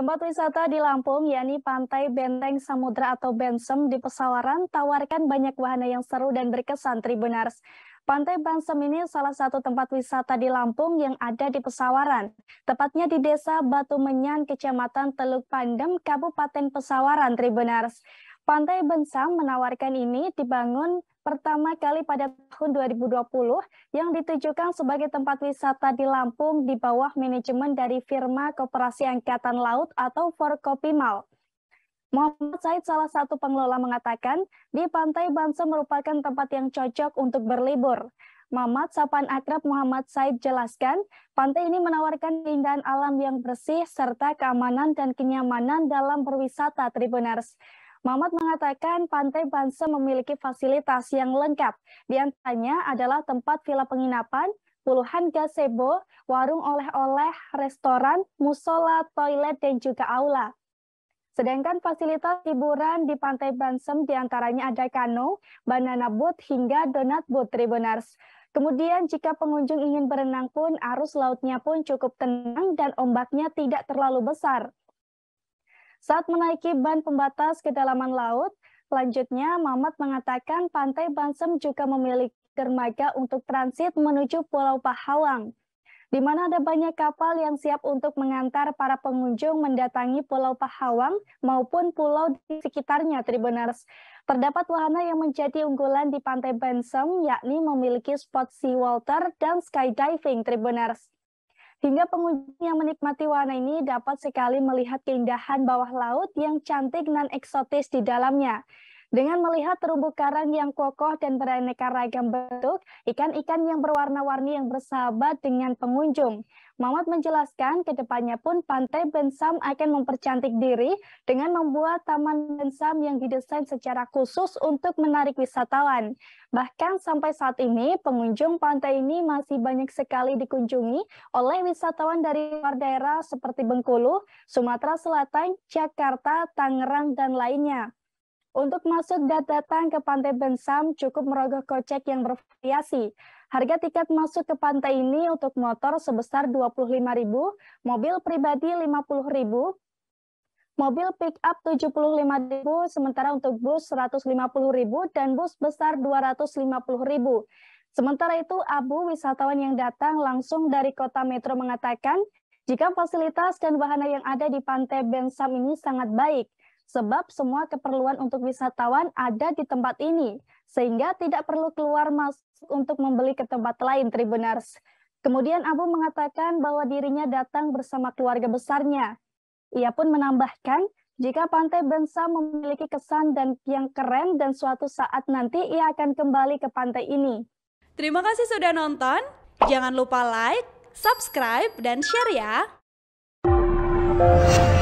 Tempat wisata di Lampung, yakni Pantai Benteng Samudra atau Bensem di Pesawaran, tawarkan banyak wahana yang seru dan berkesan Tribunars. Pantai Bansem ini salah satu tempat wisata di Lampung yang ada di Pesawaran, tepatnya di Desa Batu Menyan, Kecamatan Teluk Pandem, Kabupaten Pesawaran, Tribunars. Pantai Bensang menawarkan ini dibangun pertama kali pada tahun 2020 yang ditujukan sebagai tempat wisata di Lampung di bawah manajemen dari firma Koperasi Angkatan Laut atau Forkopimal. Muhammad Said salah satu pengelola mengatakan, di Pantai Bansa merupakan tempat yang cocok untuk berlibur. Mamat Sapan Akrab Muhammad Said jelaskan, pantai ini menawarkan keindahan alam yang bersih serta keamanan dan kenyamanan dalam berwisata Tribuners. Mamat mengatakan Pantai Banse memiliki fasilitas yang lengkap. Di antaranya adalah tempat villa penginapan, puluhan gazebo, warung oleh-oleh, restoran, musola, toilet, dan juga aula. Sedangkan fasilitas hiburan di Pantai Bansem diantaranya ada kano, banana boat, hingga donat boat tribunars. Kemudian jika pengunjung ingin berenang pun arus lautnya pun cukup tenang dan ombaknya tidak terlalu besar. Saat menaiki ban pembatas kedalaman laut, selanjutnya Mamat mengatakan Pantai Bansem juga memiliki dermaga untuk transit menuju Pulau Pahawang, di mana ada banyak kapal yang siap untuk mengantar para pengunjung mendatangi Pulau Pahawang maupun pulau di sekitarnya Tribuners. Terdapat wahana yang menjadi unggulan di Pantai Bansem, yakni memiliki spot sea water dan skydiving Tribuners. Hingga pengunjung yang menikmati warna ini dapat sekali melihat keindahan bawah laut yang cantik dan eksotis di dalamnya. Dengan melihat terumbu karang yang kokoh dan beraneka ragam bentuk, ikan-ikan yang berwarna-warni yang bersahabat dengan pengunjung. Mamat menjelaskan kedepannya pun Pantai Bensam akan mempercantik diri dengan membuat Taman Bensam yang didesain secara khusus untuk menarik wisatawan. Bahkan sampai saat ini, pengunjung pantai ini masih banyak sekali dikunjungi oleh wisatawan dari luar daerah seperti Bengkulu, Sumatera Selatan, Jakarta, Tangerang, dan lainnya. Untuk masuk dan datang ke Pantai Bensam cukup merogoh kocek yang bervariasi. Harga tiket masuk ke pantai ini untuk motor sebesar rp 25.000, mobil pribadi rp 50.000, mobil pick up rp 75.000, sementara untuk bus rp 150.000 dan bus besar rp 250.000. Sementara itu, Abu wisatawan yang datang langsung dari kota metro mengatakan, jika fasilitas dan wahana yang ada di Pantai Bensam ini sangat baik, sebab semua keperluan untuk wisatawan ada di tempat ini, sehingga tidak perlu keluar masuk untuk membeli ke tempat lain, Tribunars. Kemudian Abu mengatakan bahwa dirinya datang bersama keluarga besarnya. Ia pun menambahkan, jika Pantai Bensa memiliki kesan dan yang keren dan suatu saat nanti ia akan kembali ke pantai ini. Terima kasih sudah nonton. Jangan lupa like, subscribe, dan share ya.